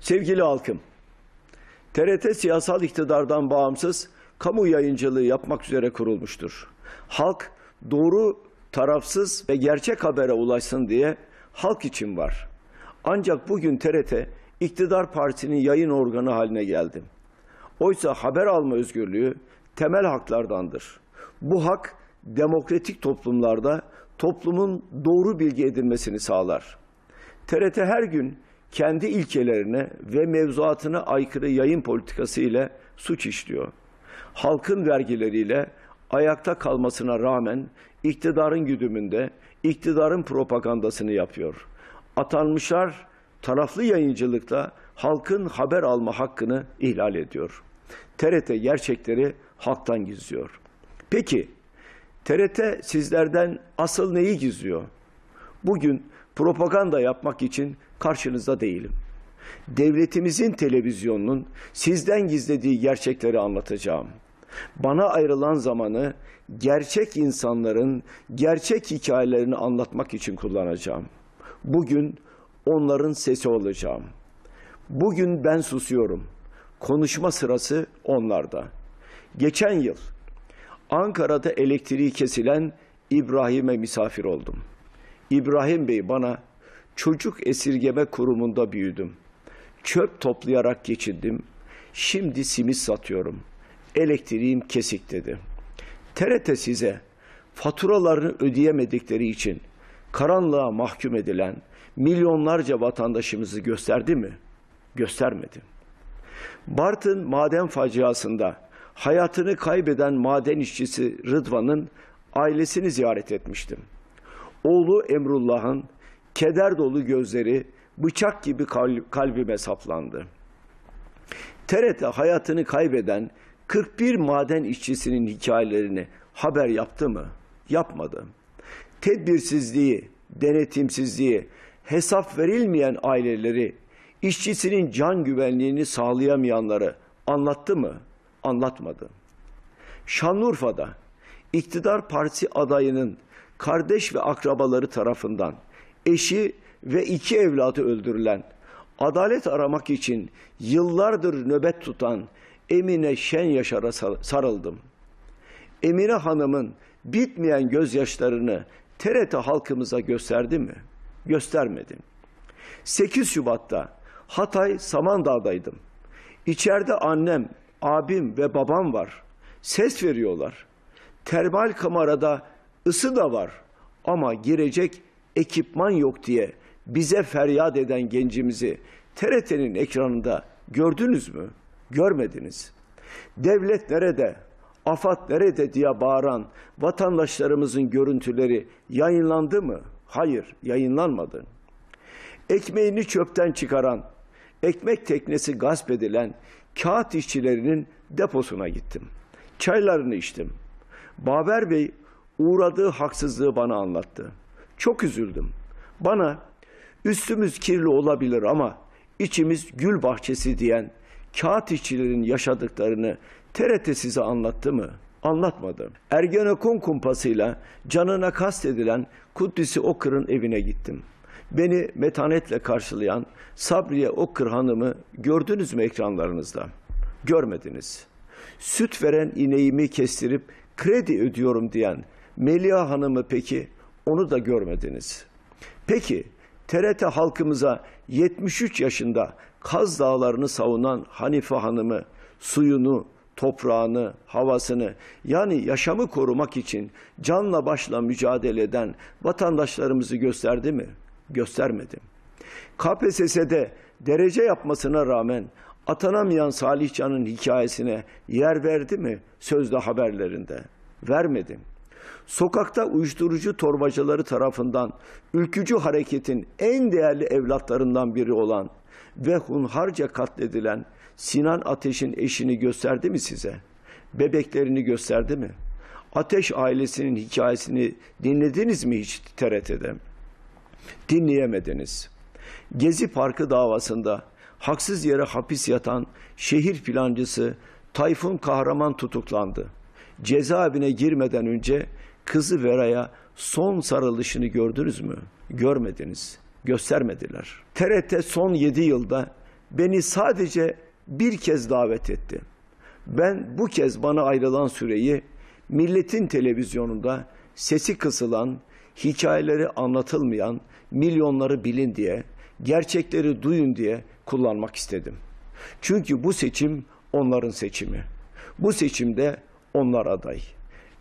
Sevgili halkım, TRT siyasal iktidardan bağımsız kamu yayıncılığı yapmak üzere kurulmuştur. Halk doğru, tarafsız ve gerçek habere ulaşsın diye halk için var. Ancak bugün TRT iktidar partisinin yayın organı haline geldi. Oysa haber alma özgürlüğü temel haklardandır. Bu hak demokratik toplumlarda toplumun doğru bilgi edinmesini sağlar. TRT her gün kendi ilkelerine ve mevzuatına aykırı yayın politikası ile suç işliyor. Halkın vergileriyle ayakta kalmasına rağmen iktidarın güdümünde iktidarın propagandasını yapıyor. Atanmışlar taraflı yayıncılıkla halkın haber alma hakkını ihlal ediyor. TRT gerçekleri halktan gizliyor. Peki TRT sizlerden asıl neyi gizliyor? Bugün propaganda yapmak için karşınızda değilim. Devletimizin televizyonunun sizden gizlediği gerçekleri anlatacağım. Bana ayrılan zamanı gerçek insanların gerçek hikayelerini anlatmak için kullanacağım. Bugün onların sesi olacağım. Bugün ben susuyorum. Konuşma sırası onlarda. Geçen yıl Ankara'da elektriği kesilen İbrahim'e misafir oldum. İbrahim Bey bana çocuk esirgeme kurumunda büyüdüm. Çöp toplayarak geçindim. Şimdi simit satıyorum. Elektriğim kesik dedi. TRT size faturalarını ödeyemedikleri için karanlığa mahkum edilen milyonlarca vatandaşımızı gösterdi mi? Göstermedi. Bartın maden faciasında hayatını kaybeden maden işçisi Rıdvan'ın ailesini ziyaret etmiştim. Oğlu Emrullah'ın keder dolu gözleri bıçak gibi kalbime saplandı. TRT hayatını kaybeden 41 maden işçisinin hikayelerini haber yaptı mı? Yapmadı. Tedbirsizliği, denetimsizliği, hesap verilmeyen aileleri, işçisinin can güvenliğini sağlayamayanları anlattı mı? Anlatmadı. Şanlıurfa'da iktidar partisi adayının kardeş ve akrabaları tarafından eşi ve iki evladı öldürülen, adalet aramak için yıllardır nöbet tutan Emine Şen Yaşar'a sarıldım. Emine Hanım'ın bitmeyen gözyaşlarını TRT halkımıza gösterdi mi? Göstermedim. 8 Şubat'ta Hatay Samandağ'daydım. İçeride annem, abim ve babam var. Ses veriyorlar. Termal kamerada ısı da var ama girecek ekipman yok diye bize feryat eden gencimizi TRT'nin ekranında gördünüz mü? Görmediniz. Devlet nerede? afat nerede diye bağıran vatandaşlarımızın görüntüleri yayınlandı mı? Hayır, yayınlanmadı. Ekmeğini çöpten çıkaran, ekmek teknesi gasp edilen kağıt işçilerinin deposuna gittim. Çaylarını içtim. Baber Bey uğradığı haksızlığı bana anlattı. Çok üzüldüm. Bana üstümüz kirli olabilir ama içimiz gül bahçesi diyen kağıt işçilerin yaşadıklarını TRT size anlattı mı? Anlatmadı. Ergenekon kumpasıyla canına kastedilen Kuddüs'ü Okır'ın evine gittim. Beni metanetle karşılayan Sabriye Okır hanımı gördünüz mü ekranlarınızda? Görmediniz. Süt veren ineğimi kestirip kredi ödüyorum diyen Melia Hanım'ı peki onu da görmediniz. Peki TRT halkımıza 73 yaşında Kaz Dağları'nı savunan Hanife Hanım'ı suyunu, toprağını, havasını yani yaşamı korumak için canla başla mücadele eden vatandaşlarımızı gösterdi mi? Göstermedim. KPSS'de derece yapmasına rağmen atanamayan Salihcan'ın hikayesine yer verdi mi sözde haberlerinde? Vermedim. Sokakta uyuşturucu torbacıları tarafından ülkücü hareketin en değerli evlatlarından biri olan ve hunharca katledilen Sinan Ateş'in eşini gösterdi mi size? Bebeklerini gösterdi mi? Ateş ailesinin hikayesini dinlediniz mi hiç TRT'de? Dinleyemediniz. Gezi Parkı davasında haksız yere hapis yatan şehir plancısı Tayfun Kahraman tutuklandı cezaevine girmeden önce kızı Vera'ya son sarılışını gördünüz mü? Görmediniz, göstermediler. TRT son 7 yılda beni sadece bir kez davet etti. Ben bu kez bana ayrılan süreyi milletin televizyonunda sesi kısılan, hikayeleri anlatılmayan, milyonları bilin diye, gerçekleri duyun diye kullanmak istedim. Çünkü bu seçim onların seçimi. Bu seçimde onlar aday.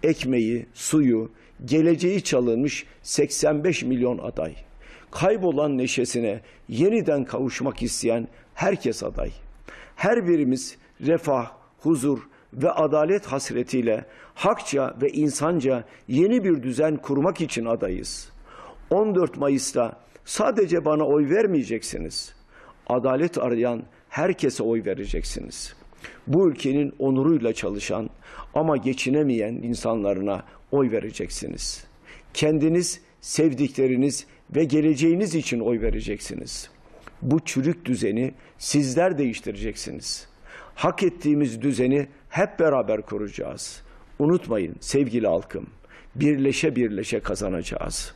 Ekmeği, suyu, geleceği çalınmış 85 milyon aday. Kaybolan neşesine yeniden kavuşmak isteyen herkes aday. Her birimiz refah, huzur ve adalet hasretiyle hakça ve insanca yeni bir düzen kurmak için adayız. 14 Mayıs'ta sadece bana oy vermeyeceksiniz. Adalet arayan herkese oy vereceksiniz.'' bu ülkenin onuruyla çalışan ama geçinemeyen insanlarına oy vereceksiniz. Kendiniz, sevdikleriniz ve geleceğiniz için oy vereceksiniz. Bu çürük düzeni sizler değiştireceksiniz. Hak ettiğimiz düzeni hep beraber kuracağız. Unutmayın sevgili halkım, birleşe birleşe kazanacağız.